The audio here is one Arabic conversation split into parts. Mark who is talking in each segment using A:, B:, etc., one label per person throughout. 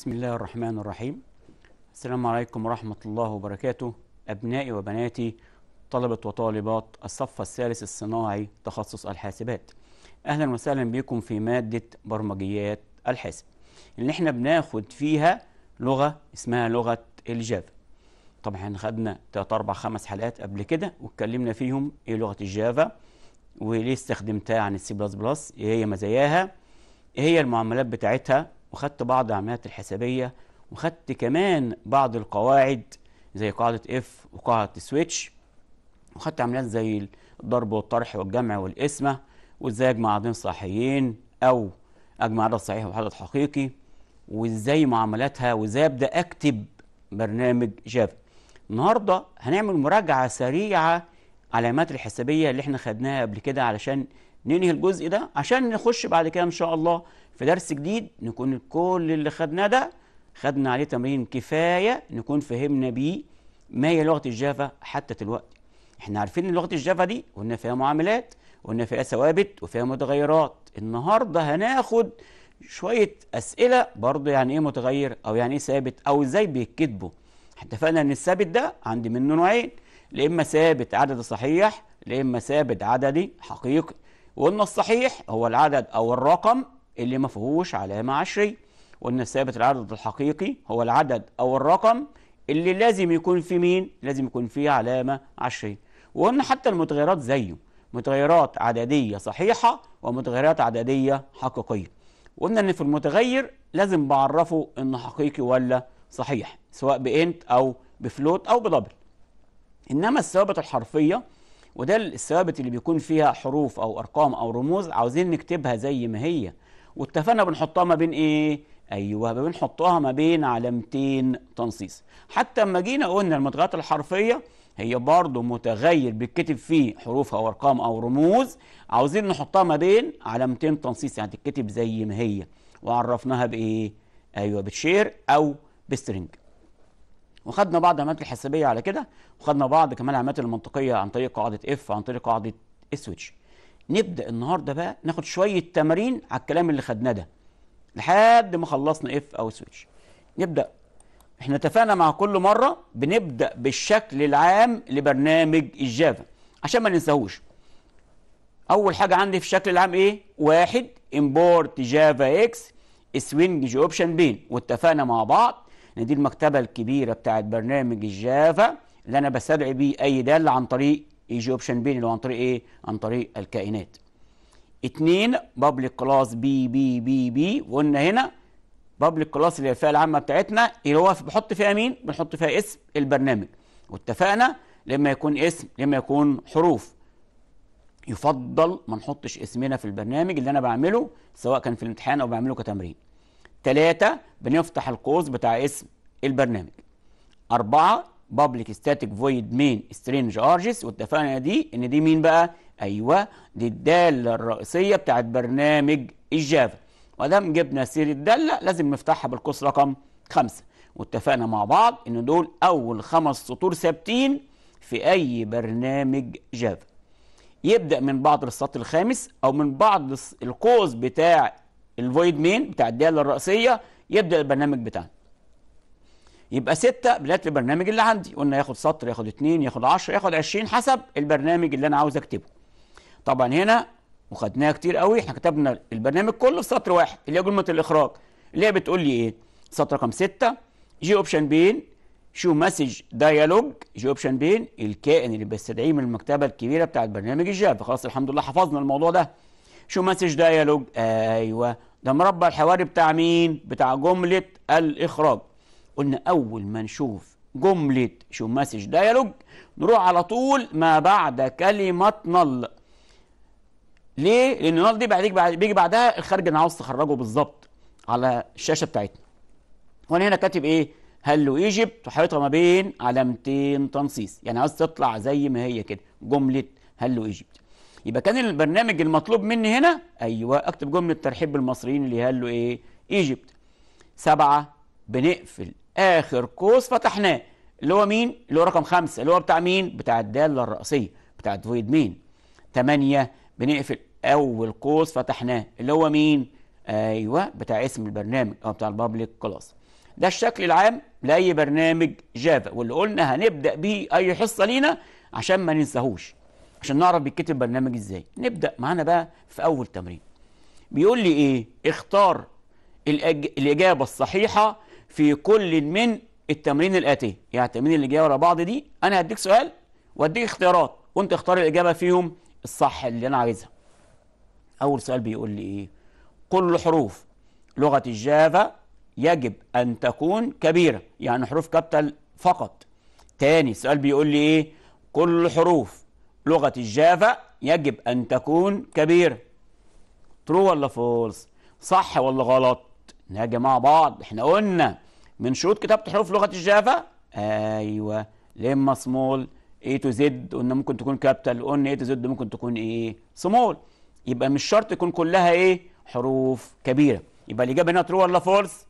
A: بسم الله الرحمن الرحيم السلام عليكم ورحمة الله وبركاته أبنائي وبناتي طلبة وطالبات الصف الثالث الصناعي تخصص الحاسبات أهلا وسهلا بكم في مادة برمجيات الحاسب اللي احنا بناخد فيها لغة اسمها لغة الجافا طبعا احنا خدنا 3 أربع خمس حلقات قبل كده واتكلمنا فيهم ايه لغة الجافا وليه استخدمتها عن السي بلس بلس ايه هي مزاياها ايه هي المعاملات بتاعتها وخدت بعض العمليات الحسابيه وخدت كمان بعض القواعد زي قاعده اف وقاعده سويتش وخدت عمليات زي الضرب والطرح والجمع والقسمه وازاي اجمع عددين صحيين او اجمع عدد صحيح وعدد حقيقي وازاي معاملاتها وازاي ابدا اكتب برنامج جافا النهارده هنعمل مراجعه سريعه على الحسابيه اللي احنا خدناها قبل كده علشان ننهي الجزء ده عشان نخش بعد كده ان شاء الله في درس جديد نكون كل اللي خدناه ده خدنا عليه تمرين كفايه نكون فهمنا بيه ما هي لغه الجافا حتى دلوقتي احنا عارفين ان لغه الجافا دي قلنا فيها معاملات قلنا فيها ثوابت وفيها متغيرات النهارده هناخد شويه اسئله برضه يعني ايه متغير او يعني ايه ثابت او ازاي بيتكتبوا اتفقنا ان الثابت ده عندي منه نوعين لا اما ثابت عددي صحيح لا اما ثابت عددي حقيقي وقلنا الصحيح هو العدد أو الرقم اللي ما فيهوش علامة عشرية وقلنا ثابت العدد الحقيقي هو العدد أو الرقم اللي لازم يكون فيه مين؟ لازم يكون فيه علامة عشرية وقلنا حتى المتغيرات زيه متغيرات عددية صحيحة ومتغيرات عددية حقيقية وقلنا إن في المتغير لازم بعرفه إنه حقيقي ولا صحيح سواء بإنت أو بفلوت أو بدبل إنما الثوابت الحرفية وده الثوابت اللي بيكون فيها حروف أو أرقام أو رموز عاوزين نكتبها زي ما هي واتفقنا بنحطها ما بين إيه؟ أيوه بنحطها ما بين علامتين تنصيص حتى اما جينا قلنا المضغات الحرفية هي برضه متغير بيتكتب فيه حروف أو أرقام أو رموز عاوزين نحطها ما بين علامتين تنصيص يعني تتكتب زي ما هي وعرفناها بإيه؟ أيوه بتشير أو بسترنج وخدنا بعض العمليات الحسابيه على كده وخدنا بعض كمان العمليات المنطقيه عن طريق قاعده اف عن طريق قاعده اسويتش نبدا النهارده بقى ناخد شويه تمارين على الكلام اللي خدناه ده لحد ما خلصنا اف او سويتش نبدا احنا اتفقنا مع كل مره بنبدا بالشكل العام لبرنامج الجافا عشان ما ننساهوش اول حاجه عندي في الشكل العام ايه واحد امبورت جافا اكس سوينج اوبشن بين واتفقنا مع بعض يعني دي المكتبة الكبيرة بتاعت برنامج الجافا اللي أنا بستدعي بيه أي داله عن طريق يجي اوبشن بين اللي هو عن طريق إيه؟ عن طريق الكائنات. اتنين بابليك كلاس بي بي بي بي وقلنا هنا بابليك كلاس اللي هي الفئة العامة بتاعتنا اللي هو بحط فيها مين؟ بنحط فيها اسم البرنامج واتفقنا لما يكون اسم لما يكون حروف يفضل ما نحطش اسمنا في البرنامج اللي انا بعمله سواء كان في الامتحان او بعمله كتمرين ثلاثة بنفتح القوس بتاع اسم البرنامج أربعة public static void main سترينج ارجس واتفقنا دي ان دي مين بقى ايوه دي الداله الرئيسيه بتاعت برنامج الجافا ودام جبنا سير الداله لازم نفتحها بالقوس رقم خمسة واتفقنا مع بعض ان دول اول خمس سطور ثابتين في اي برنامج جافا يبدا من بعد السطر الخامس او من بعد القوس بتاع الفويد مين بتاع الداله الرئيسيه يبدا البرنامج بتاعنا يبقى ستة بلات البرنامج اللي عندي قلنا ياخد سطر ياخد اتنين ياخد 10 ياخد 20 حسب البرنامج اللي انا عاوز اكتبه طبعا هنا وخدناها كتير قوي احنا كتبنا البرنامج كله في سطر واحد اللي هي جمله الاخراج اللي هي بتقول لي ايه سطر رقم 6 جي اوبشن بين شو مسج دايالوج جي اوبشن بين الكائن اللي بستدعيه من المكتبه الكبيره بتاعت برنامج الجافا خلاص الحمد لله حفظنا الموضوع ده شو مسج دايالوج؟ ايوه ده مربع الحواري بتاع مين بتاع جملة الإخراج قلنا أول ما نشوف جملة شو مسج ديالوج نروح على طول ما بعد كلمة نل ليه؟ لأن نل دي بعد بيجي بعدها الخارج أنا عاوز تخرجه بالظبط على الشاشة بتاعتنا وأنا هنا كاتب إيه؟ هلو ايجيبت وحاططها ما بين علامتين تنصيص يعني عاوز تطلع زي ما هي كده جملة هلو ايجيبت يبقى كان البرنامج المطلوب مني هنا ايوه اكتب جمله ترحيب بالمصريين اللي قال له ايه ايجيبت سبعة بنقفل اخر قوس فتحناه اللي هو مين اللي هو رقم خمسة اللي هو بتاع مين بتاع الداله الرئيسيه بتاع فويد مين تمانية بنقفل اول قوس فتحناه اللي هو مين ايوه بتاع اسم البرنامج او بتاع البابليك كلاس ده الشكل العام لاي برنامج جافا واللي قلنا هنبدا بيه اي حصه لينا عشان ما ننساهوش عشان نعرف بيتكتب برنامج ازاي نبدا معانا بقى في اول تمرين بيقول لي ايه اختار الأج... الاجابه الصحيحه في كل من التمرين الاتيه يعني التمرين اللي جاي ورا بعض دي انا هديك سؤال واديك اختيارات وانت اختار الاجابه فيهم الصح اللي انا عايزها اول سؤال بيقول لي ايه كل حروف لغه الجافا يجب ان تكون كبيره يعني حروف كابيتال فقط تاني سؤال بيقول لي ايه كل حروف لغة الجافا يجب أن تكون كبيرة ترو ولا فولس صح ولا غلط نهاجي مع بعض احنا قلنا من شروط كتابة حروف لغة الجافا ايوه لما سمول اي تو زد قلنا ممكن تكون كابيتال قلنا اي تو زد ممكن تكون ايه سمول يبقى مش شرط يكون كلها ايه حروف كبيرة يبقى الإجابة هنا ترو ولا فولس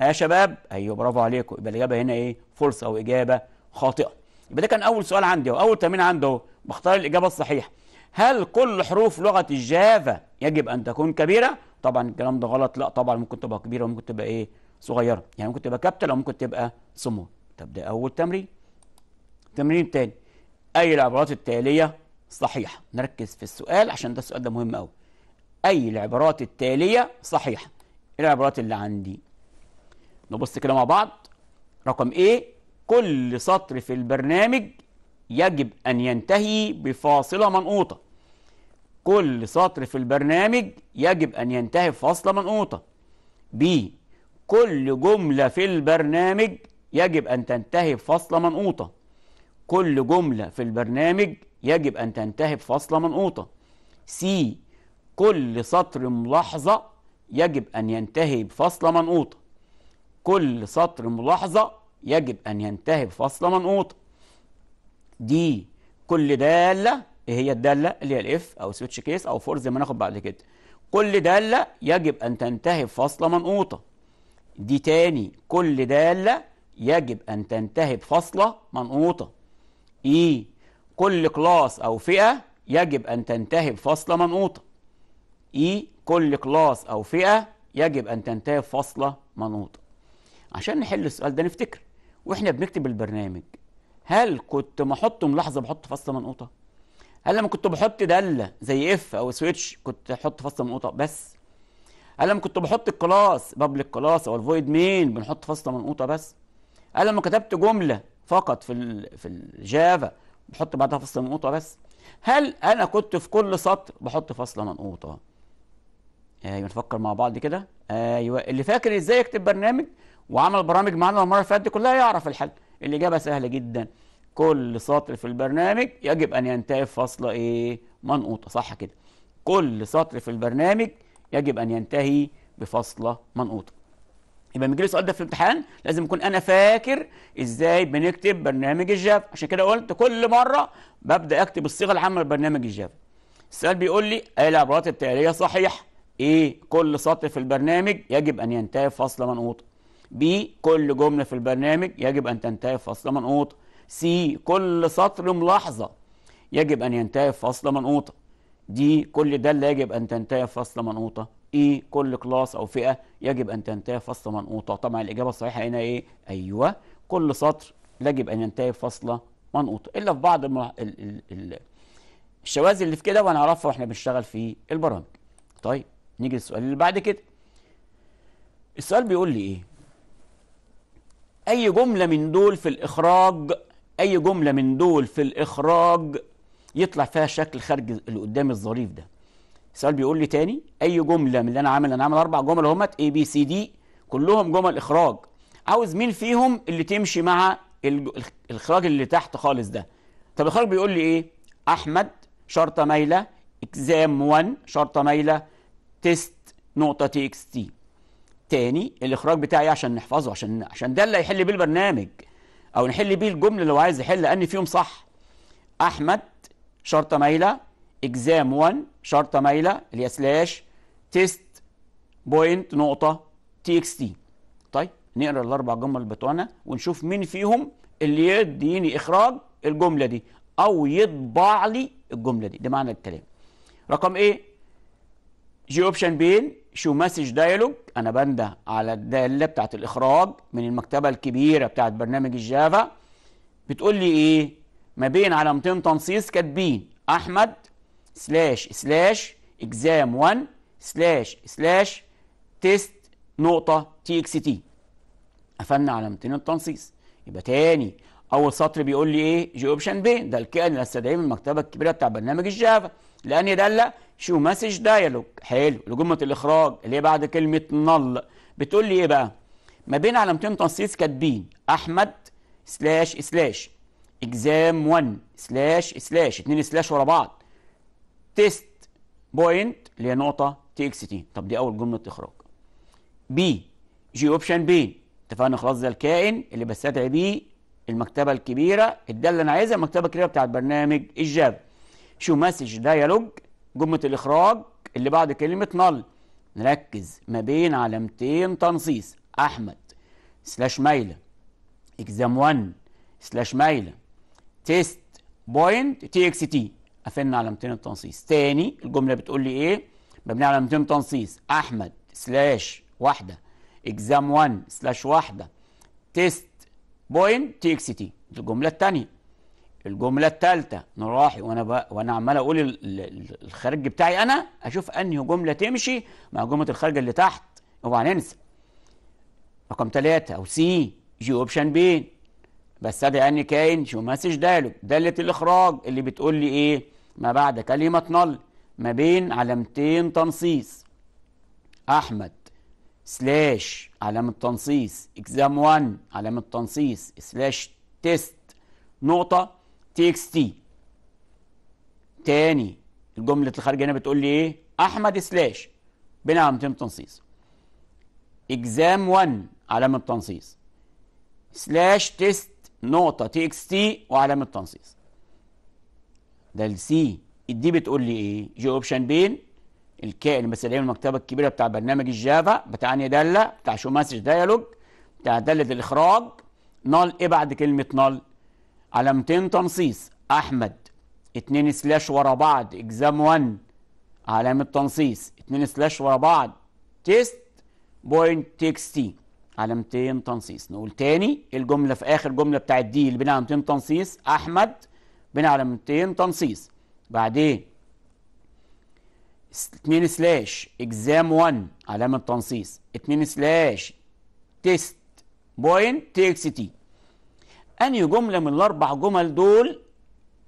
A: يا شباب ايوه برافو عليكم يبقى الإجابة هنا ايه فرصه أو إجابة خاطئة يبقى ده كان أول سؤال عندي أو أول تمرين عندي أهو بختار الإجابة الصحيحة هل كل حروف لغة الجافا يجب أن تكون كبيرة؟ طبعا الكلام ده غلط لا طبعا ممكن تبقى كبيرة وممكن تبقى إيه صغيرة يعني ممكن تبقى كابيتال أو ممكن تبقى سمول طب ده أول تمرين تمرين تاني أي العبارات التالية صحيحة نركز في السؤال عشان ده السؤال ده مهم أوي أي العبارات التالية صحيحة إيه العبارات اللي عندي نبص كده مع بعض رقم ايه كل سطر في البرنامج يجب أن ينتهي بفاصلة منقوطة كل سطر في البرنامج يجب أن ينتهي بفاصلة منقوطة ب كل جملة في البرنامج يجب أن تنتهي بفاصلة منقوطة كل جملة في البرنامج يجب أن تنتهي بفاصلة منقوطة س كل سطر ملاحظة يجب أن ينتهي بفاصلة منقوطة كل سطر ملاحظة يجب أن ينتهي بفصلة منقوطة دي كل دالة إيه هي الدالة اللي هي الإف أو سويتش كيس أو فور زي ما ناخد بعد كده كل دالة يجب أن تنتهي بفصلة منقوطة دي تاني كل دالة يجب أن تنتهي بفصلة منقوطة إي e، كل كلاس أو فئة يجب أن تنتهي بفصلة منقوطة إي e، كل كلاس أو فئة يجب أن تنتهي بفصلة منقوطة عشان نحل السؤال ده نفتكر واحنا بنكتب البرنامج هل كنت ما احط ملاحظه بحط فاصله منقوطه هل لما كنت بحط داله زي اف او سويتش كنت احط فاصله منقوطه بس هل لما كنت بحط الكلاس بابليك كلاس او الفويد مين بنحط فاصله منقوطه بس هل لما كتبت جمله فقط في في الجافا بحط بعدها فاصله منقوطه بس هل انا كنت في كل سطر بحط فاصله منقوطه ايوه نفكر مع بعض كده ايوه اللي فاكر ازاي يكتب برنامج وعمل برامج معانا المره اللي فاتت كلها يعرف الحل الاجابه سهله جدا كل سطر في البرنامج يجب ان ينتهي بفاصله ايه منقوطه صح كده كل سطر في البرنامج يجب ان ينتهي بفاصله منقوطه يبقى لما يجي السؤال ده في الامتحان لازم اكون انا فاكر ازاي بنكتب برنامج الجافا عشان كده قلت كل مره ببدا اكتب الصيغه العامه لبرنامج الجافا السؤال بيقول لي اي العبارات التاليه صحيحه ايه كل سطر في البرنامج يجب ان ينتهي بفاصله منقوطه بي كل جملة في البرنامج يجب أن تنتهي فاصلة منقوطة سي كل سطر ملاحظة يجب أن ينتهي فاصلة منقوطة دي كل ده اللي يجب أن تنتهي فاصلة منقوطة إي e، كل كلاس أو فئة يجب أن تنتهي فاصلة منقوطة طبعا الإجابة الصحيحة هنا إيه أيوه كل سطر يجب أن ينتهي فاصلة منقوطة إلا في بعض الملاح... ال... ال... ال... الشواذ اللي في كده وهنعرفها واحنا بنشتغل في البرامج طيب نيجي للسؤال اللي بعد كده السؤال بيقول لي ايه أي جملة من دول في الإخراج أي جملة من دول في الإخراج يطلع فيها شكل خارج اللي قدام الظريف ده السؤال بيقول لي تاني أي جملة من اللي أنا عامل أنا عامل أربع جمل اهمت A B C D كلهم جمل إخراج عاوز مين فيهم اللي تمشي مع الإخراج اللي تحت خالص ده طب الإخراج بيقول لي إيه أحمد شرطة مايلة إكزام 1 شرطة مايلة تيست نقطة تي إكس تي تاني الاخراج بتاعي عشان نحفظه عشان عشان ده اللي هيحل بيه البرنامج او نحل بيه الجمله اللي هو عايز يحل لان فيهم صح احمد شرطه مايله اكزام 1 شرطه مايله اللي هي سلاش تيست بوينت نقطه تي اكس تي طيب نقرا الاربع جمل بتوعنا ونشوف مين فيهم اللي يديني اخراج الجمله دي او يطبع لي الجمله دي ده معنى الكلام رقم ايه جي اوبشن بين شو مسج دايلوج انا بندى على الداله بتاعت الاخراج من المكتبه الكبيره بتاعت برنامج الجافا بتقول لي ايه ما بين علامتين تنصيص كاتبين احمد سلاش سلاش اكزام 1 سلاش سلاش تيست نقطه تي اكس تي قفلنا علامتين التنصيص يبقى تاني اول سطر بيقول لي ايه جي اوبشن بين ده الكائن اللي استدعيه من المكتبه الكبيره بتاع برنامج الجافا لان داله شو مسج دايلوج حلو لجمله الاخراج اللي هي بعد كلمه نل بتقول لي ايه بقى ما بين علامتين تنصيص كاتبين احمد سلاش سلاش اكزام 1 سلاش سلاش 2 سلاش ورا بعض تيست بوينت اللي هي نقطه تي اكس تي طب دي اول جمله اخراج بي جي اوبشن بي اتفقنا خلاص ده الكائن اللي بستدعي بيه المكتبه الكبيره الداله اللي انا عايزها المكتبه الكبيره بتاعت برنامج الجاب شو مسج دايالوج جملة الإخراج اللي بعد كلمة نل نركز ما بين علامتين تنصيص أحمد سلاش مايلة إكزام 1 سلاش مايلة تيست بوينت تي اكس تي قفلنا علامتين التنصيص تاني الجملة بتقول لي إيه مبنية على علامتين تنصيص أحمد سلاش واحدة إكزام 1 سلاش واحدة تيست بوينت تي اكس تي الجملة التانية الجمله الثالثه نراحي وانا ب... وانا عمال اقول الخارج بتاعي انا اشوف انهي جمله تمشي مع جمله الخارج اللي تحت اوعى ننسى رقم ثلاثة او سي جي اوبشن بي بستدعي اني كائن شو مسج دالوج داله الاخراج اللي بتقول لي ايه ما بعد كلمه نل ما بين علامتين تنصيص احمد سلاش علامة تنصيص اكزام 1 علامة تنصيص سلاش تيست نقطة تي اكس تي تاني الجملة الخارج هنا بتقول لي ايه احمد سلاش بناء علامتين تنصيص اكزام 1 علامة تنصيص سلاش تيست نقطة تي اكس تي وعلامة تنصيص ده السي الدي بتقول لي ايه جي اوبشن بين الكائن المثاليه المكتبه الكبيره بتاع برنامج الجافا بتاع أني دالة بتاع شو مسج ديالوج بتاع داله الاخراج نال ايه بعد كلمه نال علامتين تنصيص احمد اتنين سلاش ورا بعض اكزام 1 علامه تنصيص اتنين سلاش ورا بعض تيست بوينت تكست علامتين تنصيص نقول تاني الجمله في اخر جمله بتاعت دي اللي بين علامتين تنصيص احمد بين علامتين تنصيص بعدين اتنين سلاش اكزام 1 علامه تنصيص اتنين سلاش تيست بوينت تي تي أنهي جملة من الأربع جمل دول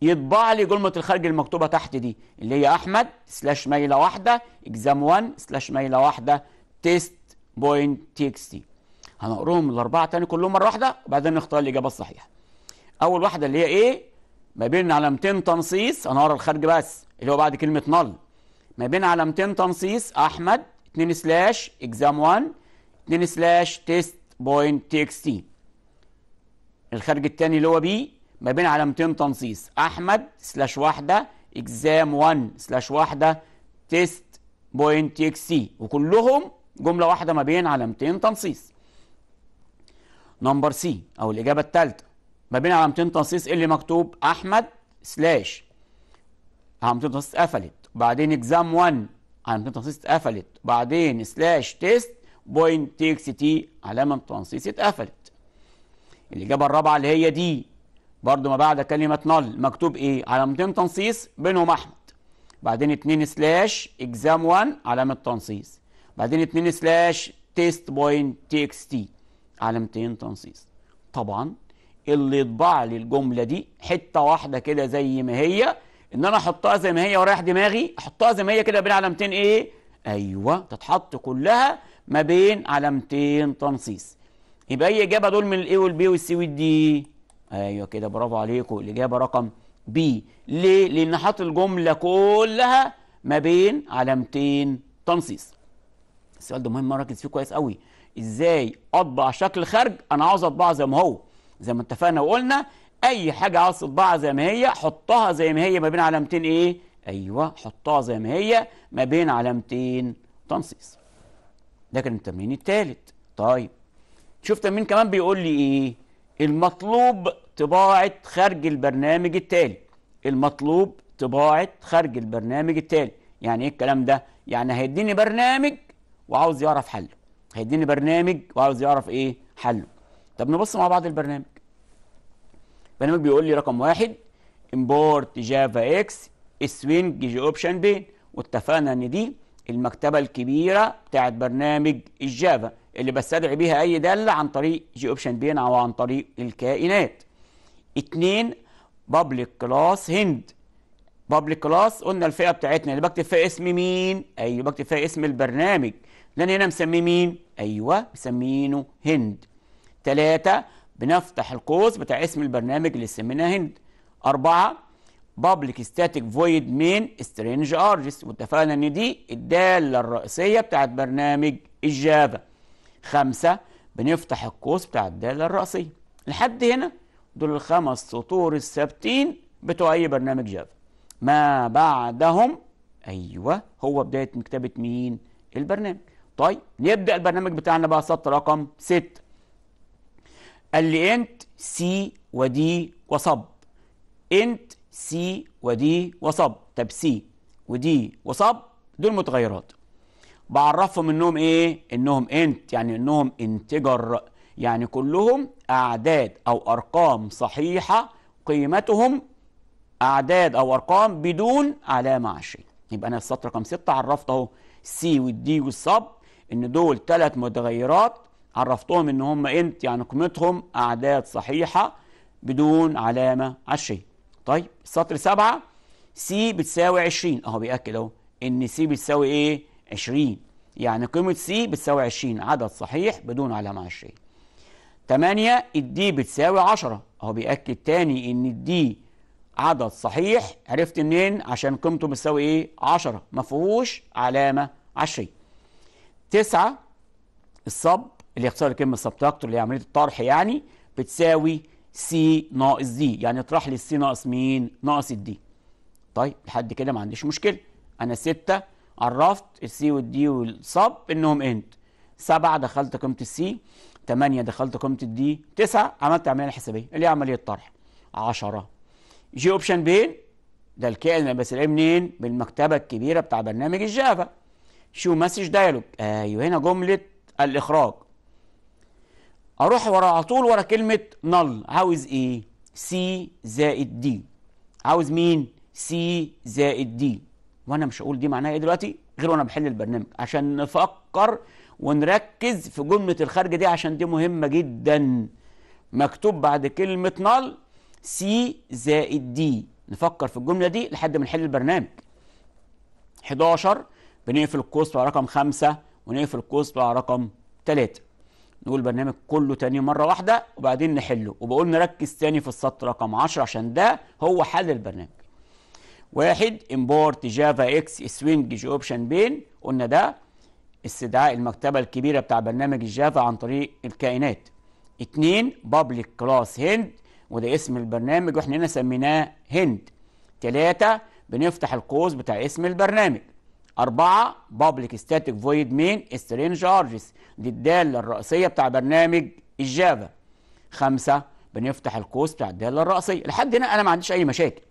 A: يطبع لي جملة الخارج المكتوبة تحت دي اللي هي أحمد سلاش ميلة واحدة إكزام 1 سلاش ميلة واحدة تيست بوينت تي اكس تي هنقراهم الأربعة تاني كلهم مرة واحدة وبعدين نختار الإجابة الصحيحة أول واحدة اللي هي إيه ما بين علامتين تنصيص أنا هقرا الخارج بس اللي هو بعد كلمة نل ما بين علامتين تنصيص أحمد 2 سلاش إكزام 1 2 سلاش تيست بوينت تي اكس تي الخارج الثاني اللي هو بي ما بين علامتين تنصيص احمد سلاش واحده اكزام 1 سلاش واحده تيست بوينت اكس سي وكلهم جمله واحده ما بين علامتين تنصيص نمبر سي او الاجابه الثالثه ما بين علامتين تنصيص اللي مكتوب احمد سلاش علامتين تنصيص قفلت وبعدين اكزام 1 علامتين تنصيص اتقفلت وبعدين سلاش تيست بوينت تي اكس تي علامه تنصيص اتقفلت الإجابة الرابعة اللي هي دي برضو ما بعد كلمة نل مكتوب إيه علامتين تنصيص بينهم أحمد بعدين 2 سلاش إكزام 1 علامة تنصيص بعدين 2 سلاش تيست بوينت تي اكس تي علامتين تنصيص طبعا اللي يطبع لي الجملة دي حتة واحدة كده زي ما هي ان انا احطها زي ما هي ورايح دماغي احطها زي ما هي كده بين علامتين ايه ايوه تتحط كلها ما بين علامتين تنصيص يبقى اي اجابه دول من الاي والبي والسي والدي ايوه كده برافو عليكم الاجابه رقم بي ليه لان حاط الجمله كلها ما بين علامتين تنصيص السؤال ده مهم مركز فيه كويس قوي ازاي اطبع شكل خارج انا عاوز اطبعه زي ما هو زي ما اتفقنا وقلنا اي حاجه عاوز تطبعها زي ما هي حطها زي ما هي ما بين علامتين ايه ايوه حطها زي ما هي ما بين علامتين تنصيص ده كان التمرين الثالث طيب شوف مين كمان بيقول لي ايه المطلوب طباعه خارج البرنامج التالي المطلوب طباعه خارج البرنامج التالي يعني ايه الكلام ده يعني هيديني برنامج وعاوز يعرف حله هيديني برنامج وعاوز يعرف ايه حله طب نبص مع بعض البرنامج البرنامج بيقول لي رقم واحد امبورت جافا اكس سوينج جي اوبشن بين واتفقنا ان دي المكتبه الكبيره بتاعت برنامج الجافا اللي بستدعي بيها اي داله عن طريق جي اوبشن بين او عن طريق الكائنات اتنين بابليك كلاس هند بابليك كلاس قلنا الفئه بتاعتنا اللي بكتب فيها اسم مين ايوه بكتب فيها اسم البرنامج لان هنا مسميه مين ايوه مسمينه هند تلاتة بنفتح القوس بتاع اسم البرنامج اللي سميناه هند أربعة بابليك ستاتيك فويد مين سترينج ارجس واتفقنا ان دي الداله الرئيسيه بتاعت برنامج الجافا خمسة بنفتح القوس بتاع الدالة الرأسية لحد هنا دول الخمس سطور الثابتين بتوع أي برنامج جافا ما بعدهم أيوه هو بداية مكتبة مين؟ البرنامج طيب نبدأ البرنامج بتاعنا بقى سطر رقم ستة قال لي انت سي ودي وصب انت سي ودي وصب طب سي ودي وصب دول متغيرات بعرفهم انهم ايه انهم انت يعني انهم انتجر يعني كلهم اعداد او ارقام صحيحه قيمتهم اعداد او ارقام بدون علامه عشريه يبقى انا السطر رقم 6 عرفت اهو سي والدي والصب ان دول ثلاث متغيرات عرفتهم ان هم انت يعني قيمتهم اعداد صحيحه بدون علامه عشريه طيب السطر 7 سي بتساوي 20 اهو بياكد اهو ان سي بتساوي ايه 20 يعني قيمة سي بتساوي 20 عدد صحيح بدون علامة 20 8 الدي بتساوي 10 اهو بيأكد تاني ان الدي عدد صحيح عرفت منين عشان قيمته بتساوي ايه 10 ما فيهوش علامة 20 9 الصب اللي اختصار كلمة سبتراكتور اللي هي عملية الطرح يعني بتساوي سي ناقص دي يعني اطرح لي السي ناقص مين ناقص الدي طيب لحد كده ما عنديش مشكلة انا 6 عرفت السي والدي والصب انهم انت سبعة دخلت قيمة السي 8 دخلت قيمة الدي 9 عملت عملية حسابية اللي هي عملية طرح 10 جي اوبشن بين ده الكائن اللي بسرقه منين؟ بالمكتبة الكبيرة بتاع برنامج الجافا شو مسج دايلوج ايوه هنا جملة الاخراج اروح ورا على طول ورا كلمة نل عاوز ايه؟ سي زائد دي عاوز مين؟ سي زائد دي وانا مش هقول دي معناها ايه دلوقتي غير وانا بحل البرنامج عشان نفكر ونركز في جمله الخارج دي عشان دي مهمه جدا مكتوب بعد كلمه نال سي زائد دي نفكر في الجمله دي لحد ما نحل البرنامج 11 بنقفل القوس بتاع رقم 5 ونقفل القوس بتاع رقم 3 نقول البرنامج كله تاني مرة واحدة وبعدين نحله وبقول نركز تاني في السطر رقم 10 عشان ده هو حل البرنامج واحد امبورت جافا اكس سوينج جي اوبشن بين قلنا ده استدعاء المكتبة الكبيرة بتاع برنامج الجافا عن طريق الكائنات اتنين بابليك كلاس هند وده اسم البرنامج واحنا هنا سميناه هند تلاتة بنفتح القوس بتاع اسم البرنامج أربعة بابليك ستاتيك فويد مين سترينج ارجس دي الدالة الرئيسية بتاع برنامج الجافا خمسة بنفتح القوس بتاع الدالة الرئيسية لحد هنا أنا ما عنديش أي مشاكل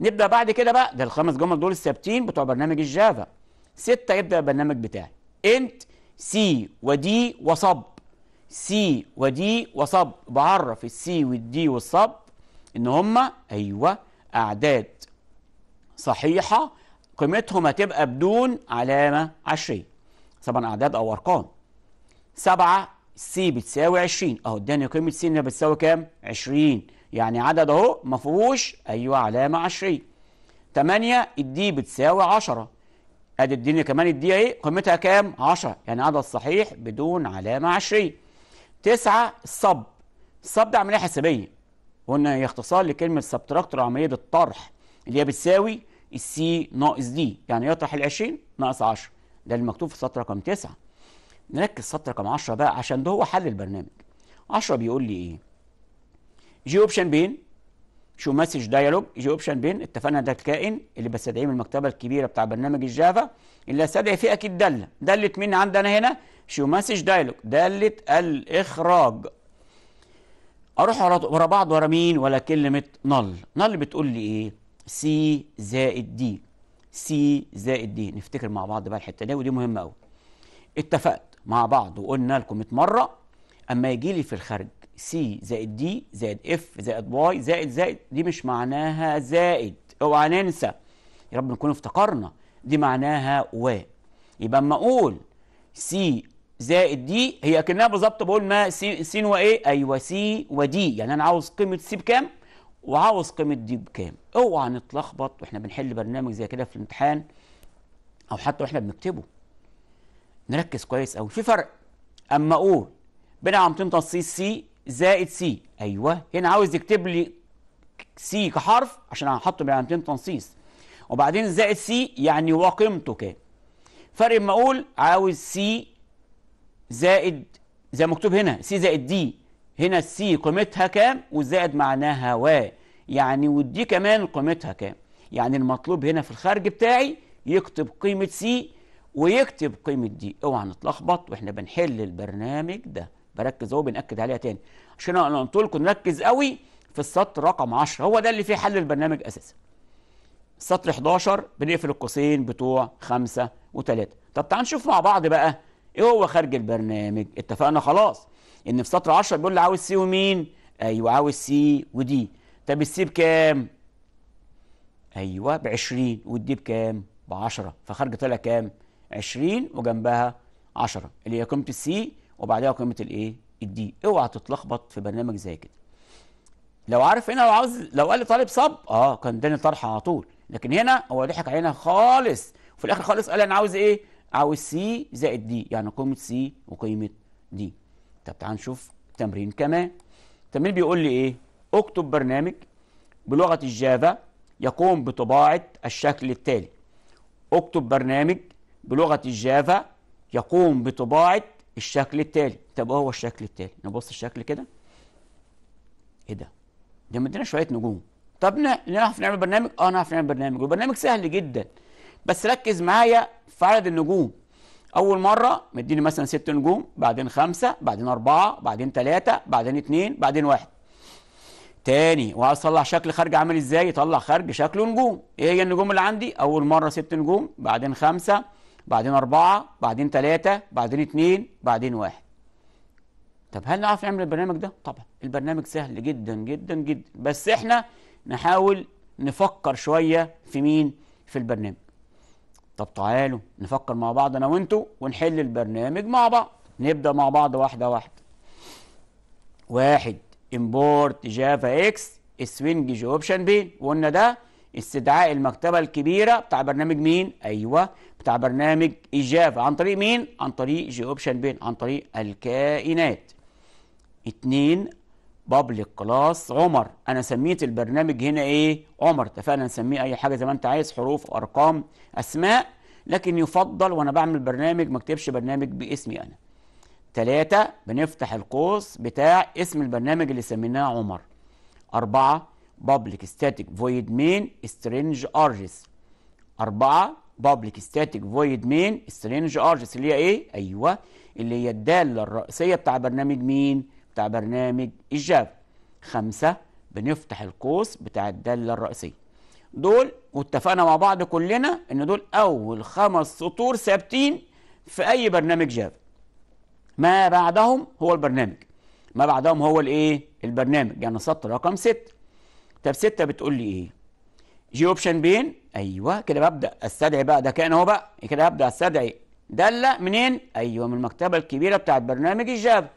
A: نبدا بعد كده بقى ده الخمس جمل دول الثابتين بتوع برنامج الجافا ستة يبدا البرنامج بتاعي انت سي ودي وصب سي ودي وصب بعرف السي والدي والصب ان هما ايوه اعداد صحيحه قيمتهم هتبقى بدون علامه عشريه طبعا اعداد او ارقام سبعة سي بتساوي 20 اهو اداني قيمه سي انها بتساوي كام 20 يعني عدد اهو ما فيهوش ايوه علامه عشريه 8 الدي بتساوي 10 ادي اديني كمان الدي اهي قيمتها كام 10 يعني عدد صحيح بدون علامه عشريه 9 الصب الصب ده عمليه حسابيه قلنا هي اختصار لكلمه سبتراكتور عمليه الطرح اللي هي بتساوي السي ناقص دي يعني يطرح ال 20 ناقص 10 ده المكتوب في السطر رقم 9 نركز سطر رقم 10 بقى عشان ده هو حل البرنامج 10 بيقول لي ايه جي اوبشن بين شو مسج دايالوج جي اوبشن بين اتفقنا ده الكائن اللي بستدعيه من المكتبه الكبيره بتاع برنامج الجافا اللي استدعي فيه اكيد داله داله مين عندنا هنا شو مسج دايالوج داله الاخراج اروح ورا بعض ورا مين ولا كلمه نل نل بتقول لي ايه سي زائد دي سي زائد دي نفتكر مع بعض بقى الحته دي ودي مهمه قوي اتفقت مع بعض وقلنا لكم مره اما يجي لي في الخارج سي زائد دي زائد اف زائد واي زائد زائد دي مش معناها زائد اوعى ننسى يا رب نكون افتقرنا دي معناها و يبقى اما اقول سي زائد دي هي كانها بالظبط بقول ما سي سين وايه ايوه سي ودي يعني انا عاوز قيمه سي بكام وعاوز قيمه دي بكام اوعى نتلخبط واحنا بنحل برنامج زي كده في الامتحان او حتى واحنا بنكتبه نركز كويس قوي في فرق اما اقول بين عمتين تنصيص سي زائد سي ايوه هنا عاوز يكتب لي سي كحرف عشان هحطه بعلامتين تنصيص وبعدين زائد سي يعني وقيمته كام فرق ما اقول عاوز سي زائد زي ما مكتوب هنا سي زائد دي هنا السي قيمتها كام والزائد معناها و يعني ودي كمان قيمتها كام يعني المطلوب هنا في الخارج بتاعي يكتب قيمة سي ويكتب قيمة دي اوعى نتلخبط واحنا بنحل البرنامج ده بركز اهو بنأكد عليها تاني عشان انا قلت لكم نركز قوي في السطر رقم 10 هو ده اللي فيه حل البرنامج اساسا السطر 11 بنقفل القوسين بتوع 5 و3 طب تعال نشوف مع بعض بقى ايه هو خارج البرنامج اتفقنا خلاص ان في سطر 10 بيقول لي عاوز سي ومين ايوه عاوز سي ودي طب السي بكام ايوه ب 20 والدي بكام ب 10 فخارج طلع كام 20 وجنبها 10 اللي هي قيمه السي وبعدها قيمه الايه الدي اوعى تتلخبط في برنامج زي كده لو عارف هنا لو عاوز لو قال لي طالب صب اه كان اداني طرح على طول لكن هنا هو ضحك علينا خالص وفي الاخر خالص قال انا عاوز ايه عاوز سي زائد دي يعني قيمه سي وقيمه دي طب تعال نشوف تمرين كمان التمرين بيقول لي ايه اكتب برنامج بلغه الجافا يقوم بطباعه الشكل التالي اكتب برنامج بلغه الجافا يقوم بطباعه الشكل التالي طب هو الشكل التالي نبص الشكل كده ايه ده ده مدينا شويه نجوم طب نعرف نعمل برنامج اه نعرف نعمل برنامج والبرنامج سهل جدا بس ركز معايا في عدد النجوم اول مره مديني مثلا ست نجوم بعدين خمسه بعدين اربعه بعدين ثلاثه بعدين اثنين بعدين واحد تاني وعايز اطلع شكل خارج عامل ازاي يطلع خارج شكله نجوم ايه هي النجوم اللي عندي اول مره ست نجوم بعدين خمسه بعدين أربعة بعدين ثلاثة بعدين اثنين بعدين واحد طب هل نعرف نعمل البرنامج ده؟ طبعا البرنامج سهل جدا جدا جدا بس احنا نحاول نفكر شوية في مين؟ في البرنامج طب تعالوا نفكر مع بعض أنا وأنتوا ونحل البرنامج مع بعض نبدأ مع بعض واحدة واحدة واحد امبورت جافا اكس سوينج اوبشن بين وقلنا ده استدعاء المكتبة الكبيرة بتاع برنامج مين؟ أيوة بتاع برنامج إجابة عن طريق مين؟ عن طريق جي أوبشن بين عن طريق الكائنات اتنين بابليك كلاس عمر أنا سميت البرنامج هنا إيه؟ عمر اتفقنا نسميه أي حاجة زي ما أنت عايز حروف أرقام أسماء لكن يفضل وأنا بعمل برنامج ما اكتبش برنامج باسمي أنا تلاتة بنفتح القوس بتاع اسم البرنامج اللي سميناه عمر أربعة public static void main string args أربعة public static void main string args اللي هي إيه؟ أيوه اللي هي الدالة الرئيسية بتاع برنامج مين؟ بتاع برنامج الجافا خمسة بنفتح القوس بتاع الدالة الرئيسية دول واتفقنا مع بعض كلنا إن دول أول خمس سطور ثابتين في أي برنامج جافا ما بعدهم هو البرنامج ما بعدهم هو الإيه؟ البرنامج يعني سطر رقم ستة طب ستة بتقول لي ايه جي اوبشن بين ايوه كده ببدا استدعي بقى ده كان اهو بقى كده هبدا استدعي داله منين ايوه من المكتبه الكبيره بتاعت برنامج الجافا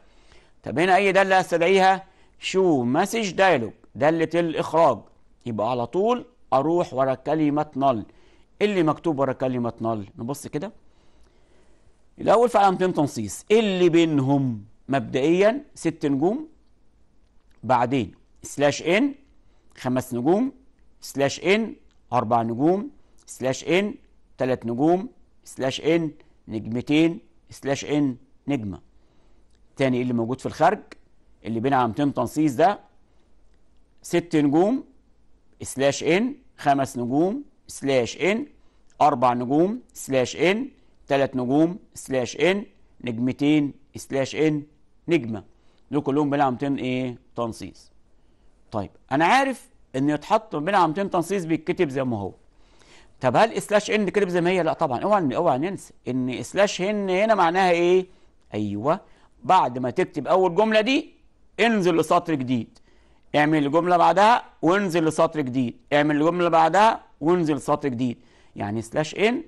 A: طب هنا اي داله استدعيها شو مسج دايلوج داله الاخراج يبقى على طول اروح ورا كلمه نل إيه اللي مكتوب ورا كلمه نل نبص كده الاول في علامتين تنصيص إيه اللي بينهم مبدئيا ست نجوم بعدين سلاش ان خمس نجوم سلاش ان أربع نجوم سلاش ان ثلاث نجوم سلاش ان نجمتين سلاش ان نجمة تاني اللي موجود في الخارج اللي بين عامتين تنصيص ده ست نجوم سلاش ان خمس نجوم سلاش ان أربع نجوم سلاش ان ثلاث نجوم سلاش ان نجمتين سلاش ان نجمة دول كلهم بين عامتين ايه تنصيص طيب انا عارف ان يتحط بين علامتين تنصيص بيتكتب زي ما هو طب هل سلاش ان كتب زي ما هي لا طبعا اوعى اوعى ننسى ان سلاش ان هنا معناها ايه ايوه بعد ما تكتب اول جمله دي انزل لسطر جديد اعمل الجمله بعدها وانزل لسطر جديد اعمل الجمله بعدها وانزل لسطر جديد يعني سلاش ان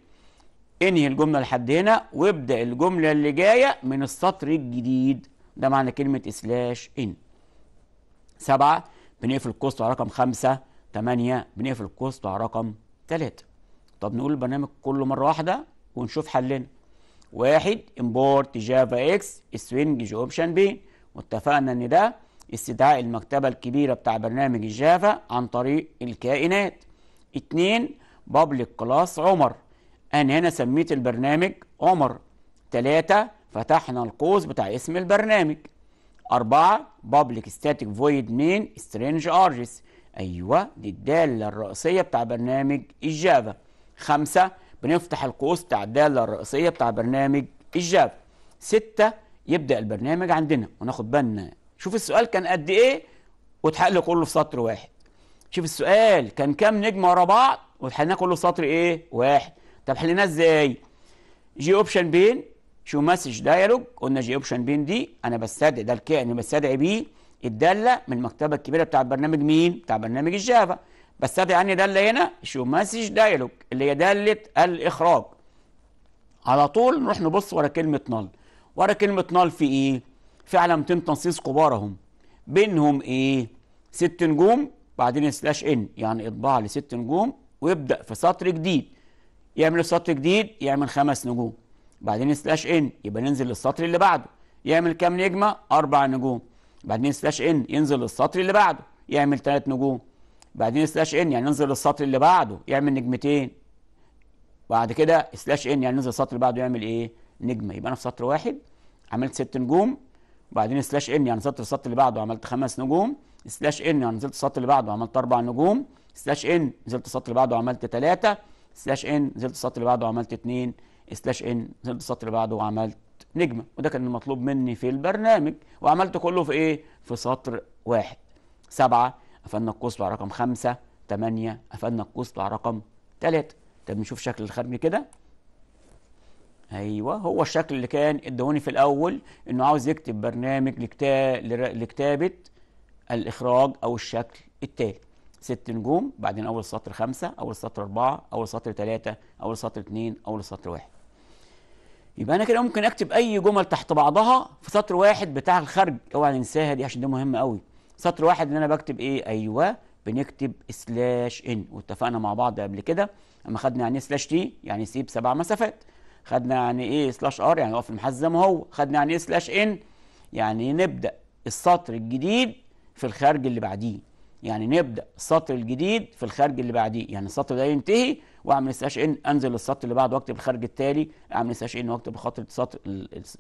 A: انهي الجمله لحد هنا وابدا الجمله اللي جايه من السطر الجديد ده معنى كلمه سلاش ان سبعة بنقفل الكوست على رقم خمسة تمانية بنقفل الكوست على رقم تلاتة طب نقول البرنامج كله مرة واحدة ونشوف حلنا واحد امبورت جافا اكس سوينج جي اوبشن بي واتفقنا ان ده استدعاء المكتبة الكبيرة بتاع برنامج الجافا عن طريق الكائنات اتنين بابليك كلاس عمر انا هنا سميت البرنامج عمر تلاتة فتحنا القوس بتاع اسم البرنامج أربعة public static void main strange أرجس أيوة دي الدالة الرئيسية بتاع برنامج الجافا خمسة بنفتح القوس بتاع الدالة الرئيسية بتاع برنامج الجافا ستة يبدأ البرنامج عندنا وناخد بالنا شوف السؤال كان قد إيه واتحقق كله في سطر واحد شوف السؤال كان كام نجمة ورا بعض واتحلناه كله في سطر إيه واحد طب حليناه إزاي جي أوبشن بين شو مسج دايلوج قلنا جي اوبشن بين دي انا بستدعي ده الكائن اللي بستدعي بيه الداله من المكتبه الكبيره بتاع برنامج مين؟ بتاع برنامج الجافا بستدعي عني داله هنا شو مسج دايلوج اللي هي داله الاخراج على طول نروح نبص ورا كلمه نال ورا كلمه نال في ايه؟ في علامتين تنصيص كبار اهم بينهم ايه؟ ست نجوم بعدين سلاش ان يعني اطباع لست نجوم ويبدا في سطر جديد يعمل سطر جديد يعمل خمس نجوم بعدين سلاش ان يبقى ننزل للسطر اللي بعده يعمل كام نجمه اربع نجوم بعدين سلاش ان ينزل للسطر اللي بعده يعمل ثلاث نجوم بعدين سلاش ان يعني ننزل للسطر اللي بعده يعمل نجمتين بعد كده سلاش ان يعني ننزل للسطر اللي بعده يعمل ايه نجمه يبقى انا في سطر واحد عملت ست نجوم وبعدين سلاش ان يعني نزلت للسطر اللي بعده عملت خمس نجوم سلاش ان يعني نزلت السطر اللي بعده عملت اربع نجوم سلاش ان نزلت السطر اللي بعده عملت ثلاثه سلاش ان نزلت السطر اللي بعده عملت اثنين سلاش ان نزلت السطر اللي بعده وعملت نجمه وده كان المطلوب مني في البرنامج وعملت كله في ايه في سطر واحد سبعة قفلنا القوس بتاع رقم خمسة ثمانيه قفلنا القوس بتاع رقم ثلاثه طب نشوف شكل الخرج كده ايوه هو الشكل اللي كان ادوني في الاول انه عاوز يكتب برنامج لكتابه الاخراج او الشكل التالي ست نجوم بعدين اول سطر خمسة اول سطر أربعة اول سطر ثلاثة اول سطر اثنين اول سطر واحد يبقى انا كده ممكن اكتب اي جمل تحت بعضها في سطر واحد بتاع الخرج اوعى ننساها دي عشان ده مهم قوي سطر واحد ان انا بكتب ايه ايوه بنكتب سلاش ان واتفقنا مع بعض قبل كده اما خدنا يعني ايه سلاش تي يعني سيب سبع مسافات خدنا يعني ايه سلاش ار يعني اقف المحل زي ما هو خدنا يعني ايه سلاش ان يعني نبدا السطر الجديد في الخارج اللي بعديه يعني نبدأ السطر الجديد في الخارج اللي بعديه يعني السطر ده ينتهي واعمل سلاش ان انزل للسطر اللي بعده واكتب الخارج التالي اعمل سلاش ان واكتب خط السطر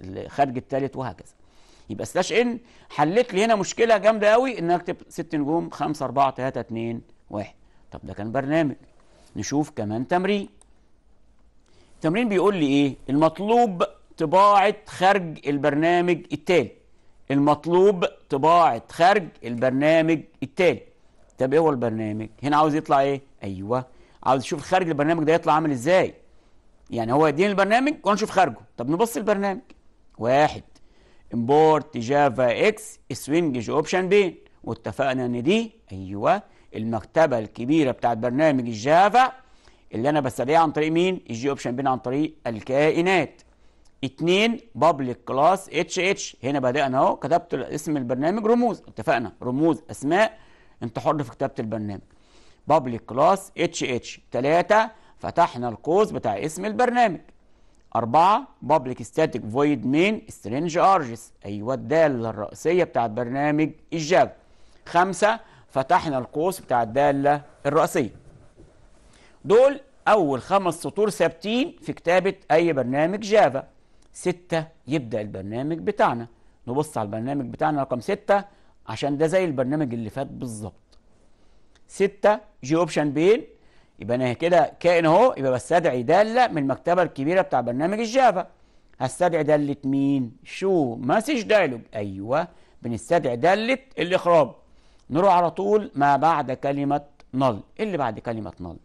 A: الخارج التالت وهكذا يبقى سلاش ان حلت لي هنا مشكله جامده قوي ان اكتب ست نجوم 5 4 3 2 1 طب ده كان برنامج نشوف كمان تمرين التمرين بيقول لي ايه المطلوب طباعه خارج البرنامج التالي المطلوب طباعه خارج البرنامج التالي طب ايه هو البرنامج هنا عاوز يطلع ايه ايوه عاوز اشوف خارج البرنامج ده يطلع عامل ازاي يعني هو يديني البرنامج وانا اشوف خارجه طب نبص البرنامج واحد امبورت جافا اكس سوينج جي اوبشن بين واتفقنا ان دي ايوه المكتبه الكبيره بتاعت برنامج الجافا اللي انا بستدعيها عن طريق مين الجي اوبشن بين عن طريق الكائنات اتنين بابليك كلاس اتش اتش هنا بدأنا اهو كتبت اسم البرنامج رموز اتفقنا رموز اسماء انت حر في كتابه البرنامج بابليك كلاس اتش اتش 3 فتحنا القوس بتاع اسم البرنامج 4 بابليك ستاتيك فويد مين سترينج ارجس ايوه الداله الرئيسيه بتاعه برنامج الجافا 5 فتحنا القوس بتاع الداله الرئيسيه دول اول خمس سطور ثابتين في كتابه اي برنامج جافا 6 يبدا البرنامج بتاعنا نبص على البرنامج بتاعنا رقم 6 عشان ده زي البرنامج اللي فات بالظبط 6 جي اوبشن بين يبقى انا كده كائن اهو يبقى بستدعي داله من المكتبه الكبيره بتاع برنامج الجافا هستدعي داله مين شو مسج دايلوج ايوه بنستدعي داله الاخراج. نروح على طول ما بعد كلمه نل ايه اللي بعد كلمه نل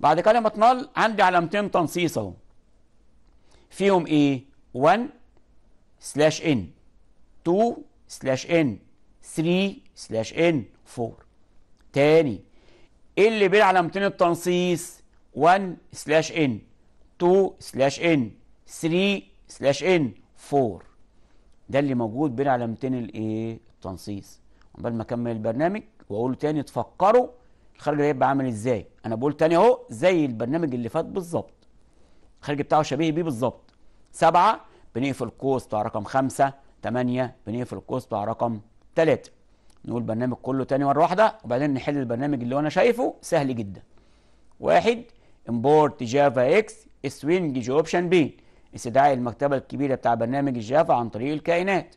A: بعد كلمه نل عندي علامتين تنصيص اهو فيهم ايه 1 سلاش ان 2 سلاش ان 3 سلاش ان 4 تاني إيه اللي بين علامتين التنصيص 1 سلاش ان 2 سلاش ان 3 سلاش ان 4 ده اللي موجود بين علامتين الايه التنصيص عقبال ما اكمل البرنامج واقول تاني تفكروا الخارج هيبقى عامل ازاي انا بقول تاني اهو زي البرنامج اللي فات بالظبط الخارج بتاعه شبيه بيه بالظبط سبعة بنقفل القوس بتاع رقم خمسة تمانية بنقفل القوس بتاع رقم ثلاثة نقول برنامج كله تاني مرة واحدة وبعدين نحل البرنامج اللي أنا شايفه سهل جدا واحد امبورت جافا اكس جي اوبشن بي استدعاء المكتبة الكبيرة بتاع برنامج الجافا عن طريق الكائنات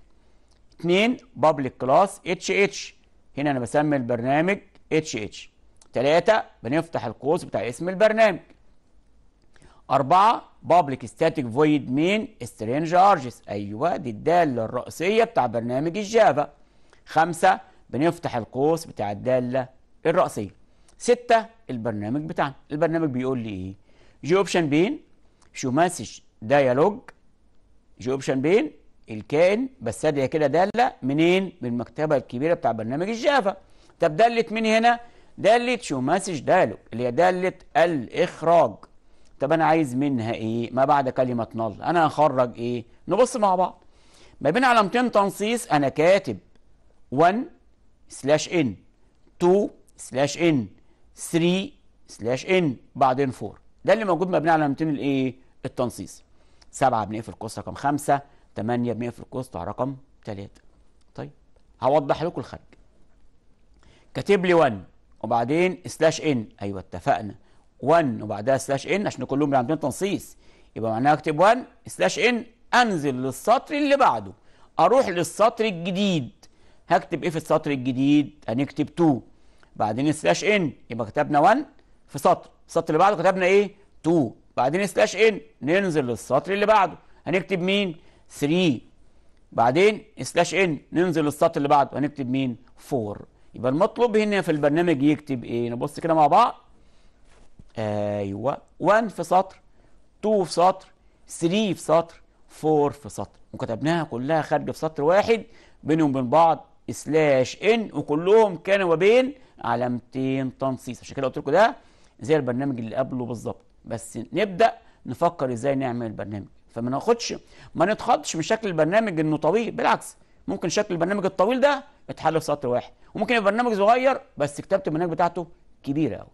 A: اثنين بابليك كلاس اتش اتش هنا أنا بسمي البرنامج اتش اتش ثلاثة بنفتح القوس بتاع اسم البرنامج أربعة بابليك static void مين strange args أيوه دي الدالة الرئيسية بتاع برنامج الجافا خمسة بنفتح القوس بتاع الدالة الرأسية ستة البرنامج بتاعنا البرنامج بيقول لي إيه جي أوبشن بين شو مسج ديالوج جي أوبشن بين الكائن بس ادي كده دالة منين من المكتبة الكبيرة بتاع برنامج الجافا طب دالة مين هنا دالة شو مسج ديالوج اللي هي دالة الإخراج طب أنا عايز منها إيه ما بعد كلمة نل أنا هخرج إيه نبص مع بعض ما بين علامتين تنصيص أنا كاتب 1 سلاش ان 2 سلاش ان 3 سلاش ان بعدين 4 ده اللي موجود مبني على علامتين الايه التنصيص 7 بنقفل قوس رقم 5 8 بنقفل قوس رقم 3 طيب هوضح لكم الخارج كاتب لي 1 وبعدين سلاش ان ايوه اتفقنا 1 وبعدها سلاش ان عشان كلهم علامتين تنصيص يبقى معناها اكتب 1 سلاش ان انزل للسطر اللي بعده اروح للسطر الجديد هكتب ايه في السطر الجديد هنكتب 2 بعدين سلاش ان يبقى كتبنا 1 في سطر السطر اللي بعده كتبنا ايه 2 بعدين سلاش ان ننزل للسطر اللي بعده هنكتب مين 3 بعدين سلاش ان ننزل للسطر اللي بعده هنكتب مين 4 يبقى المطلوب هنا في البرنامج يكتب ايه نبص كده مع بعض ايوه 1 في سطر 2 في سطر 3 في سطر 4 في سطر وكتبناها كلها خارج في سطر واحد بينهم وبين بعض سلاش ان وكلهم كانوا بين علامتين تنصيص عشان كده قلت لكم ده زي البرنامج اللي قبله بالظبط بس نبدا نفكر ازاي نعمل البرنامج فما ناخدش ما نتخضش من شكل البرنامج انه طويل بالعكس ممكن شكل البرنامج الطويل ده يتحل في سطر واحد وممكن يبقى برنامج صغير بس كتابه البرنامج بتاعته كبيره قوي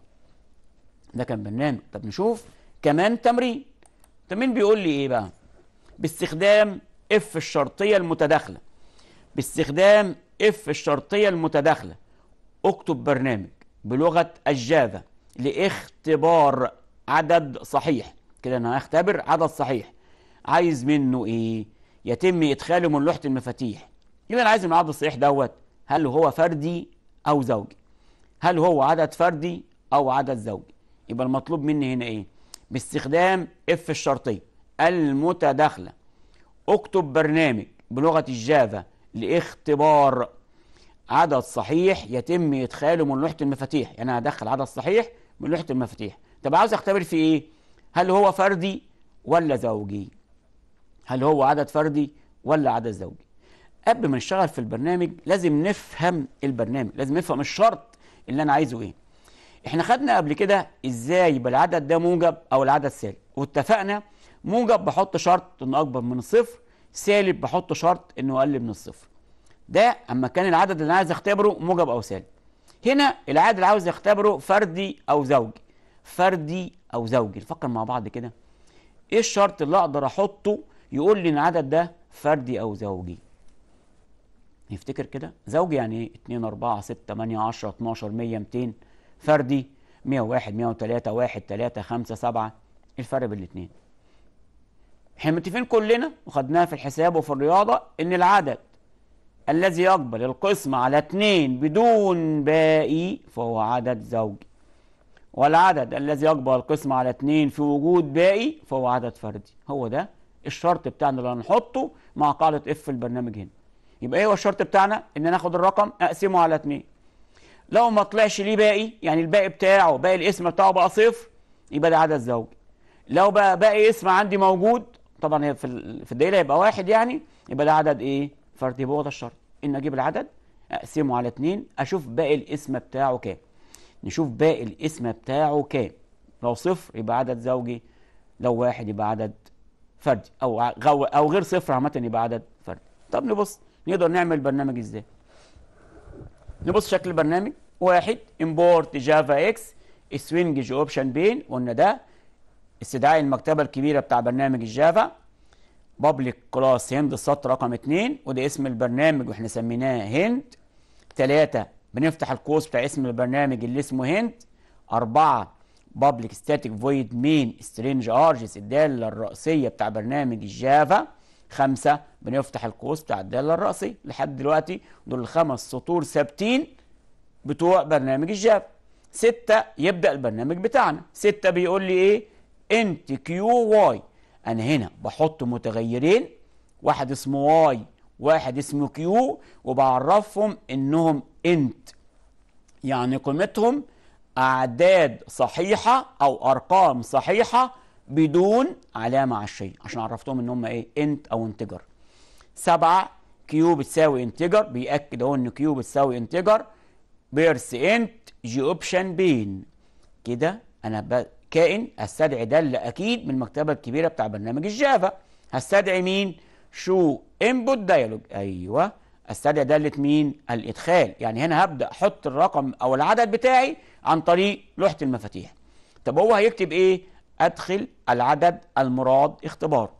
A: ده كان برنامج طب نشوف كمان تمرين تمرين بيقول لي ايه بقى باستخدام اف الشرطيه المتداخله باستخدام اف الشرطية المتداخلة اكتب برنامج بلغة الجافا لاختبار عدد صحيح كده انا هختبر عدد صحيح عايز منه ايه يتم ادخاله من لوحة المفاتيح يبقى انا عايز من العدد الصحيح دوت هل هو فردي او زوجي هل هو عدد فردي او عدد زوجي يبقى المطلوب مني هنا ايه باستخدام اف الشرطية المتداخلة اكتب برنامج بلغة الجافا لاختبار عدد صحيح يتم إدخاله من لوحة المفاتيح يعني أنا هدخل عدد صحيح من لوحة المفاتيح طب عاوز أختبر في إيه؟ هل هو فردي ولا زوجي؟ هل هو عدد فردي ولا عدد زوجي؟ قبل ما نشتغل في البرنامج لازم نفهم البرنامج لازم نفهم الشرط اللي أنا عايزه إيه إحنا خدنا قبل كده إزاي يبقى العدد ده موجب أو العدد سالب واتفقنا موجب بحط شرط إنه أكبر من صفر سالب بحط شرط انه اقل من الصفر ده اما كان العدد اللي انا عايز اختبره موجب او سالب هنا العدد اللي عاوز اختبره فردي او زوجي فردي او زوجي نفكر مع بعض كده ايه الشرط اللي اقدر احطه يقول لي ان العدد ده فردي او زوجي نفتكر كده زوجي يعني ايه 2 4 6 8 10 12 100 200 فردي 101 103 1 3 5 7 الفرق بين الاثنين احنا متفقين كلنا وخدناها في الحساب وفي الرياضة ان العدد الذي يقبل القسمة على اتنين بدون باقي فهو عدد زوجي والعدد الذي يقبل القسمة على اتنين في وجود باقي فهو عدد فردي هو ده الشرط بتاعنا اللي هنحطه مع قاعدة اف في البرنامج هنا يبقى ايه هو الشرط بتاعنا ان ناخد الرقم اقسمه على اتنين لو ما طلعش ليه باقي يعني الباقي بتاعه باقي الاسم بتاعه بقى صفر يبقى ده عدد زوجي لو بقى باقي اسم عندي موجود طبعا هي في في الدائره يبقى واحد يعني يبقى ده عدد ايه فردي يبقى ده الشرط ان اجيب العدد اقسمه على اثنين اشوف باقي الاسم بتاعه كام نشوف باقي الاسم بتاعه كام لو صفر يبقى عدد زوجي لو واحد يبقى عدد فردي او او غير صفر عامه يبقى عدد فردي طب نبص نقدر نعمل برنامج ازاي نبص شكل البرنامج واحد امبورت جافا اكس سوينج اوبشن بين قلنا ده استدعاء المكتبة الكبيرة بتاع برنامج الجافا بابليك كلاس هند السطر رقم 2 وده اسم البرنامج واحنا سميناه هند 3 بنفتح القوس بتاع اسم البرنامج اللي اسمه هند 4 بابليك ستاتيك فويد مين سترينج ارجس الدالة الرأسية بتاع برنامج الجافا خمسة بنفتح القوس بتاع الدالة الرأسية لحد دلوقتي دول الخمس سطور ثابتين بتوع برنامج الجافا ستة يبدأ البرنامج بتاعنا ستة بيقول لي ايه انت كيو واي انا هنا بحط متغيرين واحد اسمه واي واحد اسمه كيو وبعرفهم انهم انت يعني قيمتهم اعداد صحيحه او ارقام صحيحه بدون علامه عشيه عشان عرفتهم ان هم ايه انت او انتجر سبعة كيو بتساوي انتجر بيأكد اهو ان كيو بتساوي انتجر بيرس انت جي اوبشن بين كده انا ب... كائن هستدعي اللي اكيد من المكتبه الكبيره بتاع برنامج الجافا هستدعي مين شو انبوت دايلوج ايوه استدعي داله مين الادخال يعني هنا هبدا احط الرقم او العدد بتاعي عن طريق لوحه المفاتيح طب هو هيكتب ايه ادخل العدد المراد اختبار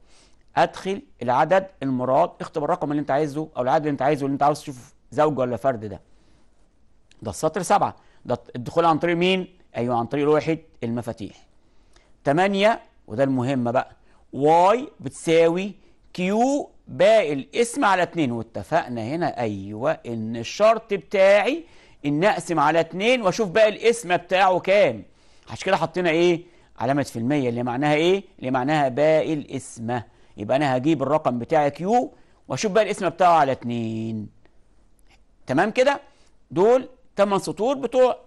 A: ادخل العدد المراد اختبار الرقم اللي انت عايزه او العدد اللي انت عايزه اللي انت عاوز تشوف زوج ولا فرد ده ده السطر سبعة ده الدخول عن طريق مين أيوة عن طريق لوحه المفاتيح 8 وده المهم بقى واي بتساوي كيو باقي الاسم على 2 واتفقنا هنا أيوة إن الشرط بتاعي إن أقسم على 2 وأشوف باقي الاسم بتاعه كام عشان كده حطينا إيه علامة في المية اللي معناها إيه اللي معناها باقي الاسم يبقى أنا هجيب الرقم بتاعي كيو وأشوف باقي الاسم بتاعه على 2 تمام كده دول 8 سطور بتوع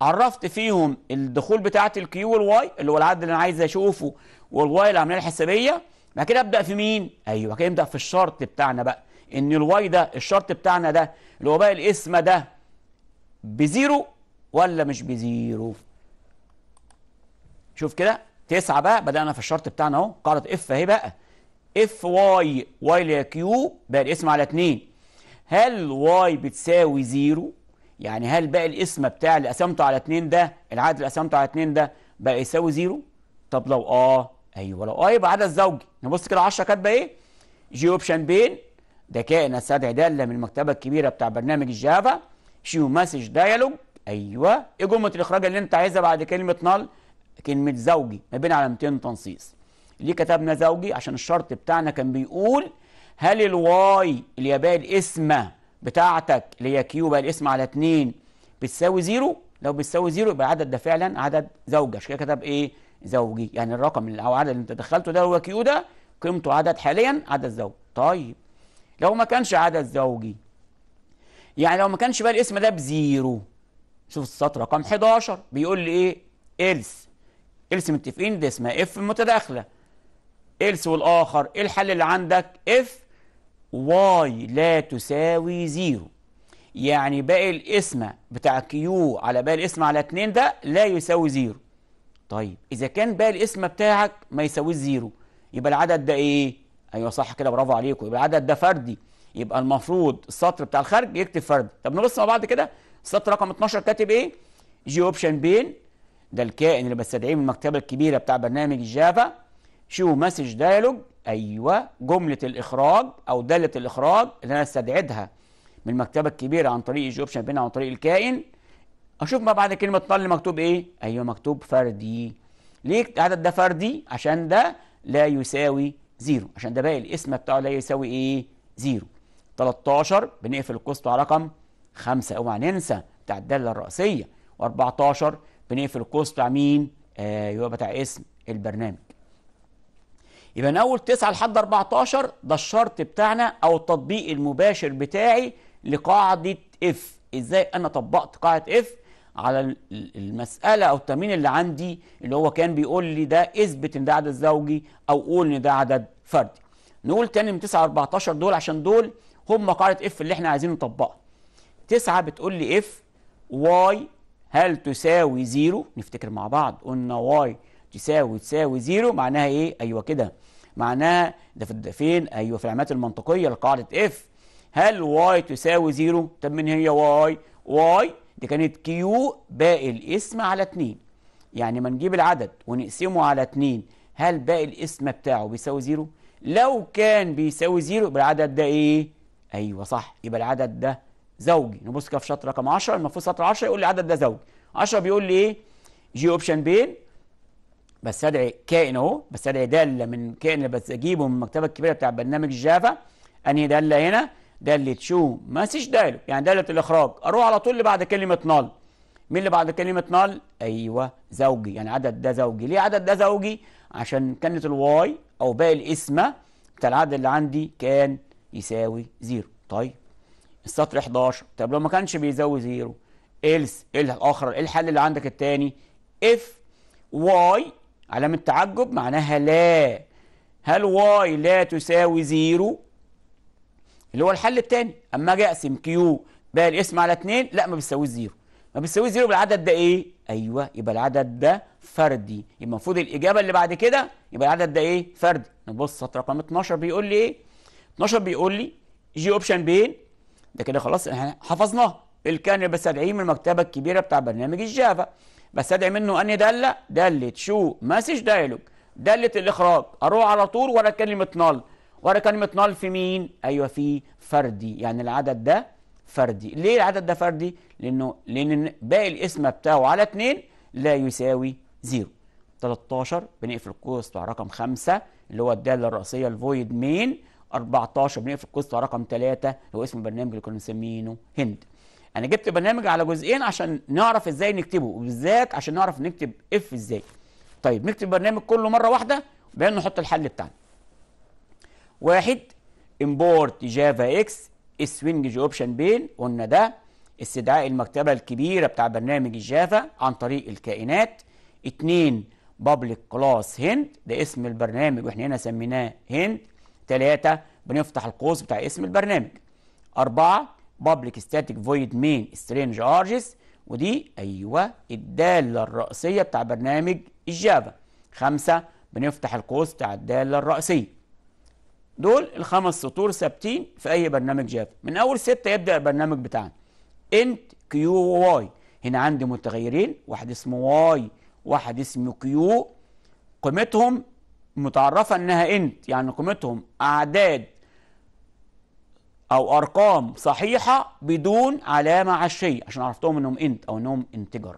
A: عرفت فيهم الدخول بتاعه الكيو والواي اللي هو العدد اللي انا عايز اشوفه والواي العمليه الحسابيه بعد كده ابدا في مين ايوه كده ابدا في الشرط بتاعنا بقى ان الواي ده الشرط بتاعنا ده اللي هو بقى الاسم ده بزيرو ولا مش بزيرو شوف كده تسعة بقى بدأنا في الشرط بتاعنا اهو قاعدة اف اهي بقى اف واي واي اللي هي كيو بقى الاسم على اتنين هل واي بتساوي زيرو يعني هل باقي القسمه بتاع اللي قسمته على اتنين ده العدد اللي قسمته على اتنين ده بقى يساوي زيرو طب لو اه ايوه لو اه يبقى عدد زوجي نبص كده 10 كاتبه ايه جي اوبشن بين ده كائن استدعي داله من المكتبه الكبيره بتاع برنامج الجافا شيو مسج دايالوج ايوه ايه جمله الاخراج اللي انت عايزها بعد كلمه نال كلمه زوجي ما بين علامتين تنصيص ليه كتبنا زوجي عشان الشرط بتاعنا كان بيقول هل الواي اللي هي باقي الاسمه بتاعتك اللي هي كيو بقى الاسم على 2 بتساوي زيرو لو بتساوي زيرو يبقى العدد ده فعلا عدد زوجي عشان كده كتب ايه زوجي يعني الرقم اللي او العدد اللي انت دخلته ده هو كيو ده قيمته عدد حاليا عدد زوجي طيب لو ما كانش عدد زوجي يعني لو ما كانش بقى الاسم ده بزيرو شوف السطر رقم 11 بيقول لي ايه إلس إلس متفقين ده اسمها اف متداخله إلس والاخر ايه الحل اللي عندك اف واي لا تساوي زيرو يعني باقي القسمة بتاع كيو على باقي القسمة على اتنين ده لا يساوي زيرو طيب إذا كان باقي القسمة بتاعك ما يساويش زيرو يبقى العدد ده إيه؟ أيوه صح كده برافو عليكم يبقى العدد ده فردي يبقى المفروض السطر بتاع الخارج يكتب فردي طب نبص مع بعض كده السطر رقم 12 كاتب إيه؟ جي أوبشن بين ده الكائن اللي بستدعيه من المكتبة الكبيرة بتاع برنامج الجافا شو مسج دايلوج أيوة جملة الإخراج أو دالة الإخراج اللي أنا استدعيتها من المكتبة الكبيرة عن طريق الجوبشن بين عن طريق الكائن أشوف ما بعد كلمة طل مكتوب إيه؟ أيوة مكتوب فردي ليه العدد ده فردي؟ عشان ده لا يساوي زيرو عشان ده باقي الاسم بتاعه لا يساوي إيه؟ زيرو 13 بنقفل القسط على رقم 5 اوعى ننسى بتاع الداله الرئيسيه و14 بنقفل القسط بتاع مين؟ ايوه بتاع اسم البرنامج يبقى من اول 9 لحد 14 ده الشرط بتاعنا او التطبيق المباشر بتاعي لقاعده اف ازاي انا طبقت قاعده اف على المساله او التامين اللي عندي اللي هو كان بيقول لي ده اثبت ان ده عدد زوجي او قول ان ده عدد فردي نقول تاني من 9 ل 14 دول عشان دول هم قاعده اف اللي احنا عايزين نطبقها 9 بتقول لي اف واي هل تساوي زيرو نفتكر مع بعض قلنا واي تساوي تساوي زيرو معناها ايه ايوه كده معناها ده في فين ايوه في العمليات المنطقيه لقاعده اف هل واي تساوي زيرو طب من هي واي واي دي كانت كيو باقي الاسم على 2 يعني ما نجيب العدد ونقسمه على 2 هل باقي الاسم بتاعه بيساوي زيرو لو كان بيساوي زيرو يبقى العدد ده ايه ايوه صح يبقى العدد ده زوجي نبص كده في شطر رقم 10 المفروض سطر 10 يقول لي العدد ده زوجي 10 بيقول لي ايه جي اوبشن بين بستدعي كائن اهو بستدعي داله من كائن اللي بجيبه من المكتبه الكبيره بتاع برنامج جافا انهي داله هنا داله شو مسج دايلوج يعني داله الاخراج اروح على طول اللي بعد كلمه نال مين اللي بعد كلمه نال ايوه زوجي يعني عدد ده زوجي ليه عدد ده زوجي عشان كانت الواي او باقي الاسم بتاع العدد اللي عندي كان يساوي زيرو طيب السطر 11 طب لو ما كانش بيساوي زيرو إلس إيه الآخر إيه الحل اللي عندك التاني إف واي علامة تعجب معناها لا هل واي لا تساوي زيرو اللي هو الحل الثاني اما اجي اقسم كيو باقي الاسم على 2 لا ما بتساويش زيرو ما بتساويش زيرو بالعدد ده ايه ايوه يبقى العدد ده فردي يبقى المفروض الاجابه اللي بعد كده يبقى العدد ده ايه فردي نبص سطر رقم 12 بيقول لي ايه 12 بيقول لي جي اوبشن بين ده كده خلاص احنا حفظناه الكان بس 70 من المكتبه الكبيره بتاع برنامج الجافا بس ادعي منه أني دالة دلة شو مسج دايلوج دالة الإخراج أروح على طول ورا كلمة نال ورا كلمة نال في مين؟ أيوة في فردي يعني العدد ده فردي ليه العدد ده فردي؟ لأنه لأن باقي الاسم بتاعه على 2 لا يساوي 0 13 بنقفل القوس بتاع رقم 5 اللي هو الدالة الرئيسية الفويد مين 14 بنقفل القوس بتاع رقم 3 هو اسم البرنامج اللي كنا مسمينه هند انا جبت برنامج على جزئين عشان نعرف ازاي نكتبه وبالذات عشان نعرف نكتب اف ازاي طيب نكتب برنامج كله مره واحده وبعدين نحط الحل بتاعنا واحد امبورت جافا اكس السوينج اوبشن بين قلنا ده استدعاء المكتبه الكبيره بتاع برنامج الجافا عن طريق الكائنات اتنين بابليك كلاس هند ده اسم البرنامج واحنا هنا سميناه هند تلاته بنفتح القوس بتاع اسم البرنامج أربعة public static void main سترينج args ودي ايوه الداله الرئيسيه بتاع برنامج الجافا خمسة بنفتح القوس بتاع الداله الرئيسيه دول الخمس سطور ثابتين في اي برنامج جافا من اول ستة يبدا البرنامج بتاعنا انت كيو واي هنا عندي متغيرين واحد اسمه واي واحد اسمه كيو قيمتهم متعرفه انها انت يعني قيمتهم اعداد او ارقام صحيحه بدون علامه عشيه عشان عرفتهم انهم انت او انهم انتجر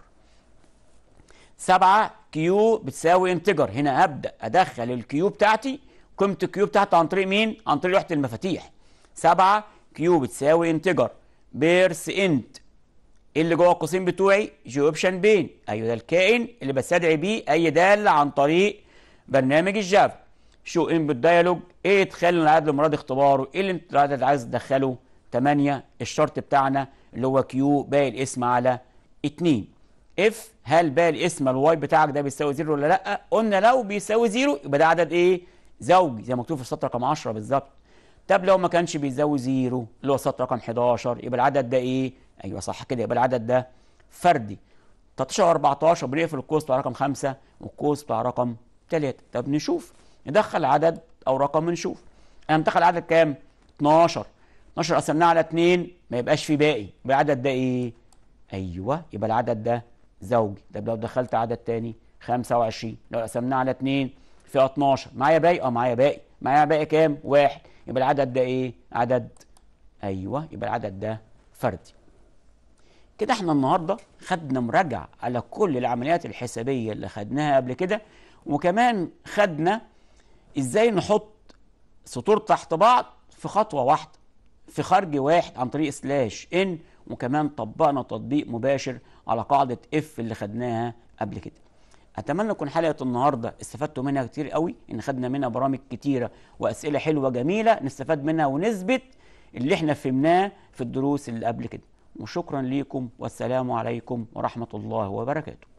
A: 7 كيو بتساوي انتجر هنا هبدا ادخل الكيو بتاعتي قيمه الكيو بتاعتي عن طريق مين عن طريق لوحه المفاتيح 7 كيو بتساوي انتجر بيرس انت اللي جوه القوسين بتوعي جي اوبشن بين ايوه ده الكائن اللي بستدعي بيه اي داله عن طريق برنامج الجافا شو انبوت دايالوج ايه تخلي العدد لمراد اختباره ايه اللي انت عايز تدخله 8 الشرط بتاعنا اللي هو كيو باقي الاسم على 2 اف هل باقي الاسم الواي بتاعك ده بيساوي زيرو ولا لا قلنا لو بيساوي زيرو يبقى ده عدد ايه زوجي زي ما مكتوب في السطر رقم 10 بالظبط طب لو ما كانش بيساوي زيرو اللي هو السطر رقم 11 يبقى العدد ده ايه ايوه صح كده يبقى العدد ده فردي 13 و14 بنقفل القوس بتاع رقم 5 والقوس بتاع رقم 3 طب نشوف ندخل عدد او رقم ونشوف انا مدخل عدد كام 12 12 قسمناه على 2 ما يبقاش في باقي يبقى العدد ده ايه ايوه يبقى العدد ده زوجي طب لو دخلت عدد تاني 25 لو قسمناه على 2 فيها 12 معايا باقي اه معايا باقي معايا باقي كام واحد يبقى العدد ده ايه عدد ايوه يبقى العدد ده فردي كده احنا النهارده خدنا مراجعه على كل العمليات الحسابيه اللي خدناها قبل كده وكمان خدنا ازاي نحط سطور تحت بعض في خطوه واحده في خرج واحد عن طريق سلاش ان وكمان طبقنا تطبيق مباشر على قاعده اف اللي خدناها قبل كده اتمنى تكون حلقه النهارده استفدتوا منها كتير قوي ان خدنا منها برامج كتيره واسئله حلوه جميله نستفاد منها ونثبت اللي احنا فهمناه في الدروس اللي قبل كده وشكرا ليكم والسلام عليكم ورحمه الله وبركاته